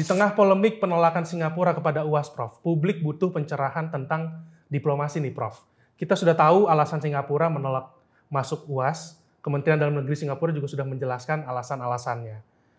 Di tengah polemik penolakan Singapura kepada UAS Prof, publik butuh pencerahan tentang diplomasi nih Prof. Kita sudah tahu alasan Singapura menolak masuk UAS, Kementerian Dalam Negeri Singapura juga sudah menjelaskan alasan-alasannya.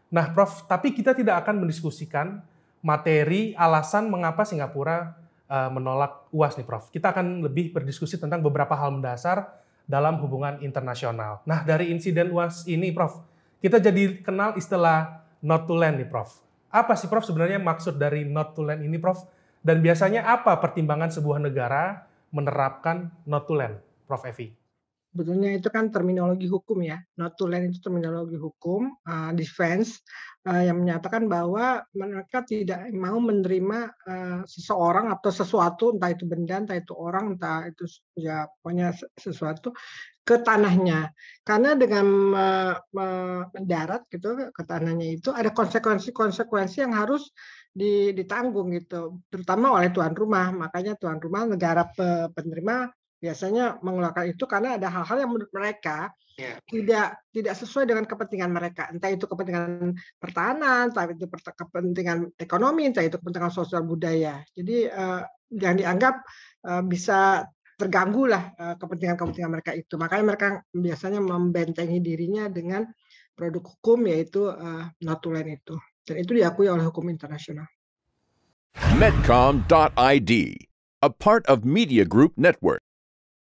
Nah Prof, tapi kita tidak akan mendiskusikan materi alasan mengapa Singapura uh, menolak UAS nih Prof. Kita akan lebih berdiskusi tentang beberapa hal mendasar dalam hubungan internasional. Nah dari insiden UAS ini Prof, kita jadi kenal istilah not to land nih Prof apa sih Prof sebenarnya maksud dari not to land ini Prof? Dan biasanya apa pertimbangan sebuah negara menerapkan not to land, Prof Evi? Sebetulnya itu kan terminologi hukum ya. Not to land itu terminologi hukum, uh, defense, uh, yang menyatakan bahwa mereka tidak mau menerima uh, seseorang atau sesuatu, entah itu benda, entah itu orang, entah itu ya pokoknya sesuatu ke tanahnya. Karena dengan uh, mendarat gitu ke tanahnya itu ada konsekuensi-konsekuensi yang harus ditanggung gitu, terutama oleh tuan rumah. Makanya tuan rumah negara penerima biasanya mengeluarkan itu karena ada hal-hal yang menurut mereka yeah. tidak tidak sesuai dengan kepentingan mereka entah itu kepentingan pertahanan entah itu kepentingan ekonomi entah itu kepentingan sosial budaya jadi uh, eh, jangan dianggap uh, bisa terganggu lah uh, kepentingan-kepentingan mereka itu makanya mereka biasanya membentengi dirinya dengan produk hukum yaitu uh, notulen itu dan itu diakui oleh hukum internasional. Medcom.id, a part of Media Group Network.